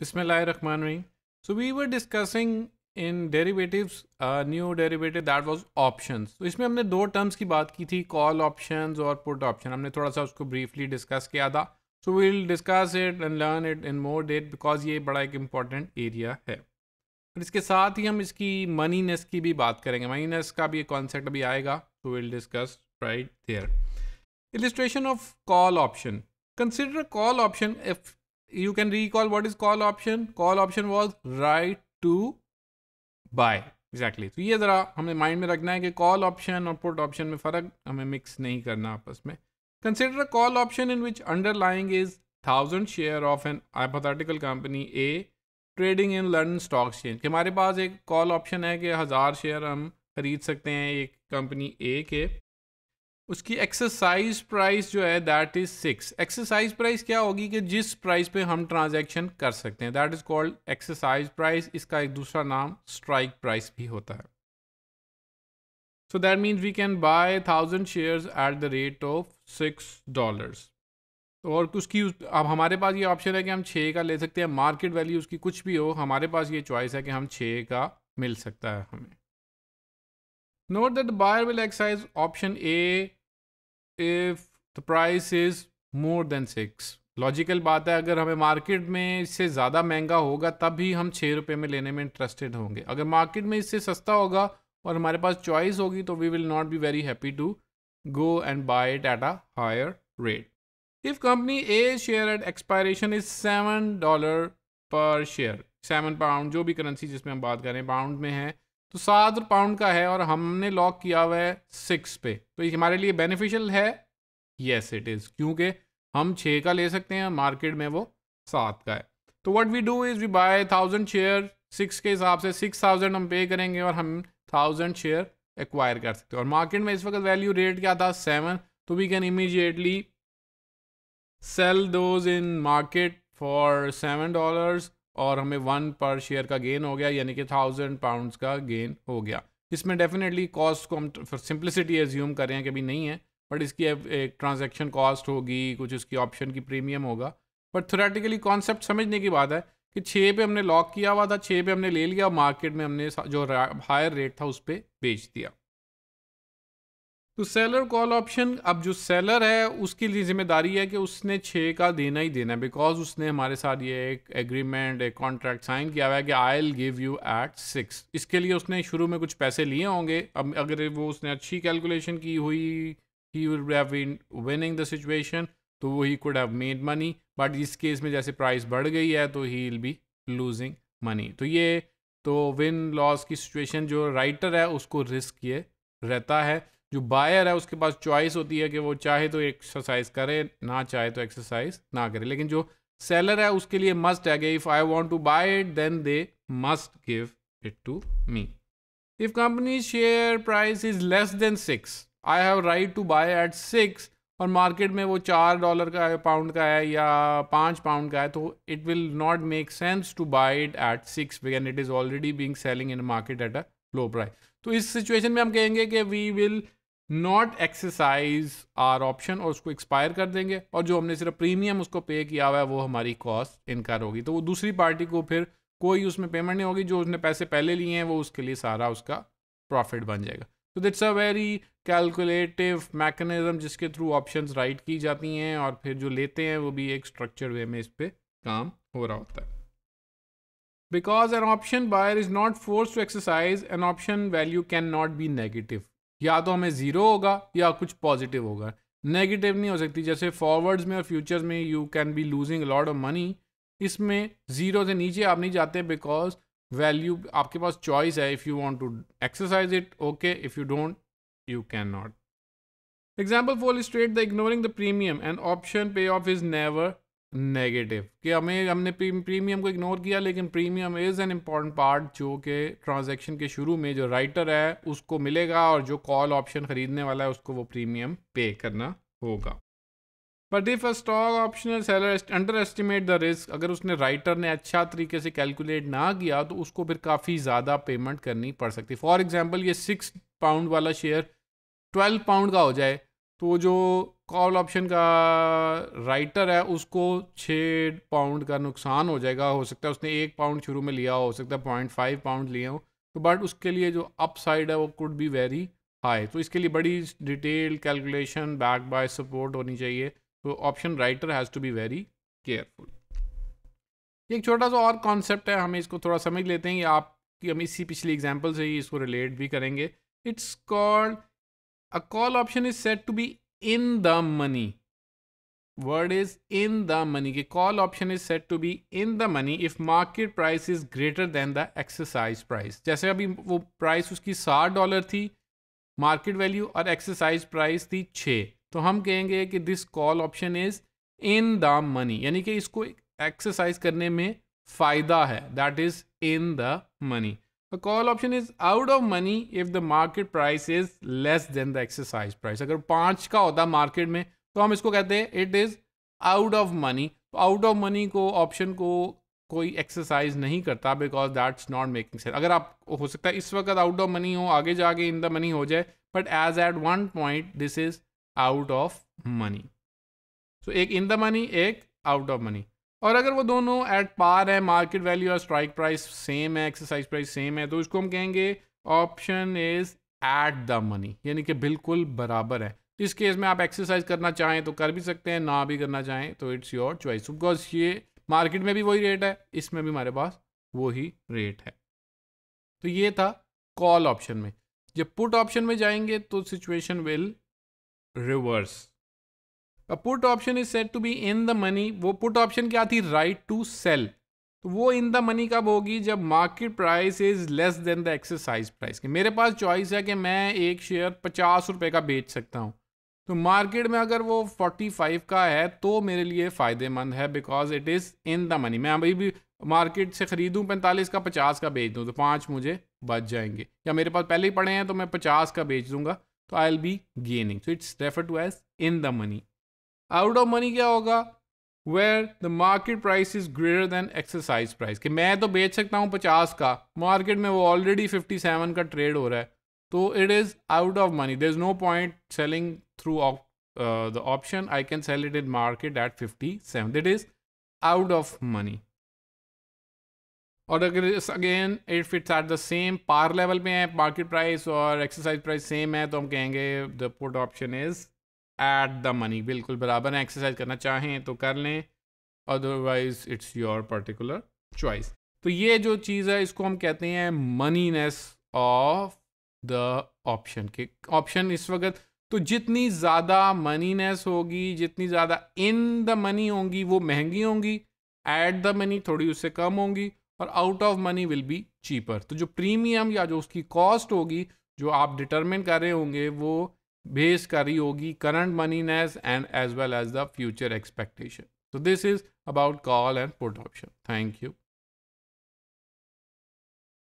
Bismillahirrahmanirrahim. So we were discussing in derivatives, a uh, new derivative that was options. तो इसमें हमने दो terms की बात की थी call options और put option. हमने थोड़ा सा उसको briefly discuss किया था so will discuss it and learn it in more detail because ये बड़ा एक इम्पॉर्टेंट एरिया है और इसके साथ ही हम इसकी मनीनेस की भी बात करेंगे मनीनेस का भी एक कॉन्सेप्ट अभी आएगा so will discuss right there illustration of call option consider call option if you can recall what is call option call option was right to buy exactly exactly. तो ये ज़रा हमें माइंड में रखना है कि कॉल ऑप्शन और put option में फ़र्क हमें मिक्स नहीं करना आपस में consider a call option in which underlying is thousand share of an hypothetical company a trading in London stock exchange हमारे पास एक कॉल ऑप्शन है कि हज़ार शेयर हम खरीद सकते हैं एक कंपनी ए के उसकी एक्सरसाइज प्राइस जो है that is six exercise price क्या होगी कि जिस प्राइस पे हम ट्रांजैक्शन कर सकते हैं that is called exercise price इसका एक दूसरा नाम स्ट्राइक प्राइस भी होता है so that means we can buy thousand shares at the rate of six dollars और उसकी अब हमारे पास ये ऑप्शन है कि हम छः का ले सकते हैं मार्केट वैल्यू उसकी कुछ भी हो हमारे पास ये चॉइस है कि हम छः का मिल सकता है हमें note that buyer will excise option a if the price is more than six logical बात है अगर हमें मार्केट में इससे ज़्यादा महंगा होगा तब भी हम छः रुपये में लेने में इंटरेस्टेड होंगे अगर मार्केट में इससे सस्ता होगा और हमारे पास चॉइस होगी तो we will not be very happy to go and buy it at a higher rate. If company A share at expiration is seven dollar per share, seven pound जो भी करेंसी जिसमें हम बात करें पाउंड में है तो सात पाउंड का है और हमने लॉक किया हुआ है सिक्स पे तो ये हमारे लिए बेनिफिशियल है येस इट इज़ क्योंकि हम छः का ले सकते हैं मार्केट में वो सात का है तो what we do is we buy thousand share six के हिसाब से सिक्स थाउजेंड हम पे करेंगे और हम थाउजेंड शेयर एक्वायर कर सकते हैं और मार्केट में इस वक्त वैल्यू रेट क्या था सेवन तो we can immediately sell those in market for seven dollars और हमें वन पर शेयर का गेन हो गया यानी कि थाउजेंड पाउंड का गेन हो गया इसमें डेफिनेटली कॉस्ट को हम फॉर सिंप्लिसिटी एज्यूम कर रहे हैं कि अभी नहीं है बट इसकी एक ट्रांजेक्शन कॉस्ट होगी कुछ इसकी ऑप्शन की प्रीमियम होगा बट थोरेटिकली कॉन्सेप्ट समझने की बात है कि छः पे हमने लॉक किया हुआ था छः पे हमने ले लिया मार्केट में हमने जो हायर रेट था उस पर बेच दिया तो सेलर कॉल ऑप्शन अब जो सेलर है उसके लिए जिम्मेदारी है कि उसने छः का देना ही देना है बिकॉज उसने हमारे साथ ये एक एग्रीमेंट एक कॉन्ट्रैक्ट साइन किया हुआ है कि I'll give you at six इसके लिए उसने शुरू में कुछ पैसे लिए होंगे अब अगर वो उसने अच्छी कैलकुलेशन की हुई ही विनिंग द सिचुएशन तो वो he could have made money but इस केस में जैसे प्राइस बढ़ गई है तो he will be losing money तो ये तो विन लॉस की सिचुएशन जो राइटर है उसको रिस्क ये रहता है जो बायर है उसके पास चॉइस होती है कि वो चाहे तो एक्सरसाइज करे ना चाहे तो एक्सरसाइज ना करे लेकिन जो सेलर है उसके लिए मस्ट है कि if I want to buy it then they must give it to me if company share price is less than six I have right to buy at six और मार्केट में वो चार dollar का है pound का है या पाँच पाउंड का है तो it will not make sense to buy it at six and it is already being selling in market at a low price तो इस सिचुएशन में हम कहेंगे कि we will not exercise our option और उसको एक्सपायर कर देंगे और जो हमने सिर्फ प्रीमियम उसको पे किया हुआ है वो हमारी कॉस्ट इनकार होगी तो वो दूसरी पार्टी को फिर कोई उसमें पेमेंट नहीं होगी जो उसने पैसे पहले लिए हैं वो उसके लिए सारा उसका प्रॉफिट बन जाएगा तो that's a very calculative mechanism जिसके थ्रू ऑप्शंस राइट की जाती हैं और फिर जो लेते हैं वो भी एक स्ट्रक्चर वे में इस पर काम हो रहा होता है because an option buyer is not force to exercise an option value can not be negative या तो हमें ज़ीरो होगा या कुछ पॉजिटिव होगा नेगेटिव नहीं हो सकती जैसे फॉरवर्ड्स में और फ्यूचर्स में you can be losing lot of money इसमें ज़ीरो से नीचे आप नहीं जाते बिकॉज वैल्यू आपके पास चॉइस है if you want to exercise it okay if you don't you can not example for straight the ignoring the premium and option pay off is never negative कि हमें हमने प्रीमियम को ignore किया लेकिन premium is an important part जो कि transaction के शुरू में जो राइटर है उसको मिलेगा और जो कॉल ऑप्शन ख़रीदने वाला है उसको वो प्रीमियम पे करना होगा but if a stock optional seller underestimate the risk अगर उसने राइटर ने अच्छा तरीके से कैलकुलेट ना किया तो उसको फिर काफ़ी ज़्यादा पेमेंट करनी पड़ सकती फॉर एग्ज़ाम्पल ये सिक्स पाउंड वाला शेयर ट्वेल्व पाउंड का हो जाए तो जो कॉल ऑप्शन का राइटर है उसको छः पाउंड का नुकसान हो जाएगा हो सकता है उसने एक पाउंड शुरू में लिया हो सकता है पॉइंट फाइव पाउंड लिए हो तो बट उसके लिए जो अप साइड है वो कुड बी वेरी हाई तो इसके लिए बड़ी detail calculation back by support होनी चाहिए तो option writer has to be very careful एक छोटा सा और कॉन्सेप्ट है हमें इसको थोड़ा समझ लेते हैं आप कि हम इसी पिछली एग्जाम्पल से ही इसको रिलेट भी करेंगे it's called a call option is set to be in the money word is in the money के call option is set to be in the money if market price is greater than the exercise price जैसे अभी वो price उसकी सात dollar थी market value और exercise price थी छः तो हम कहेंगे कि this call option is in the money यानी कि इसको एक्सरसाइज करने में फायदा है that is in the money The call option is out of money if the market price is less than the exercise price. अगर पाँच का होता मार्केट में तो हम इसको कहते हैं it is out of money तो आउट ऑफ मनी को ऑप्शन को कोई एक्सरसाइज नहीं करता because that's not making sense अगर आप हो सकता है इस वक्त आउट ऑफ मनी हो आगे जाके इन द मनी हो जाए but as at one point this is out of money so एक इन द मनी एक आउट ऑफ मनी और अगर वो दोनों एट पार है मार्केट वैल्यू और स्ट्राइक प्राइस सेम है एक्सरसाइज प्राइस सेम है तो इसको हम कहेंगे option is at the money यानी कि बिल्कुल बराबर है तो इस केस में आप एक्सरसाइज करना चाहें तो कर भी सकते हैं ना भी करना चाहें तो इट्स योर चॉइस बिकॉज ये मार्केट में भी वही रेट है इसमें भी हमारे पास वही रेट है तो ये था कॉल ऑप्शन में जब पुट ऑप्शन में जाएंगे तो situation will reverse a put option is set to be in the money वो पुट ऑप्शन क्या थी राइट टू सेल तो वो इन द मनी कब होगी जब market price is less than the exercise price की मेरे पास चॉइस है कि मैं एक शेयर पचास रुपये का बेच सकता हूँ तो मार्केट में अगर वो फोर्टी फाइव का है तो मेरे लिए फ़ायदेमंद है because it is in the money मैं अभी भी मार्केट से ख़रीदूँ पैंतालीस का पचास का बेच दूँ तो पाँच मुझे बच जाएंगे या मेरे पास पहले ही पड़े हैं तो मैं पचास का बेच दूँगा तो I will be gaining so it's refer to as in the money out of money क्या होगा where the market price is greater than exercise price कि मैं तो बेच सकता हूँ पचास का मार्केट में वो ऑलरेडी फिफ्टी सेवन का ट्रेड हो रहा है तो it is out of money there is no point selling through the option I can sell it in market at fifty seven that is out of money और अगर again it fits at the same par level पे है market price और exercise price same है तो हम कहेंगे the put option is at the money बिल्कुल बराबर है एक्सरसाइज करना चाहें तो कर लें otherwise it's your particular choice तो ये जो चीज़ है इसको हम कहते हैं मनीनेस ऑफ द ऑप्शन के ऑप्शन इस वक्त तो जितनी ज़्यादा मनीनेस होगी जितनी ज़्यादा इन द मनी होंगी वो महंगी होंगी एट द मनी थोड़ी उससे कम होंगी और out of money will be cheaper तो जो प्रीमियम या जो उसकी कॉस्ट होगी जो आप डिटरमिन कर रहे होंगे वो base kari hogi current moneyness and as well as the future expectation. So this is about call and put option. Thank you.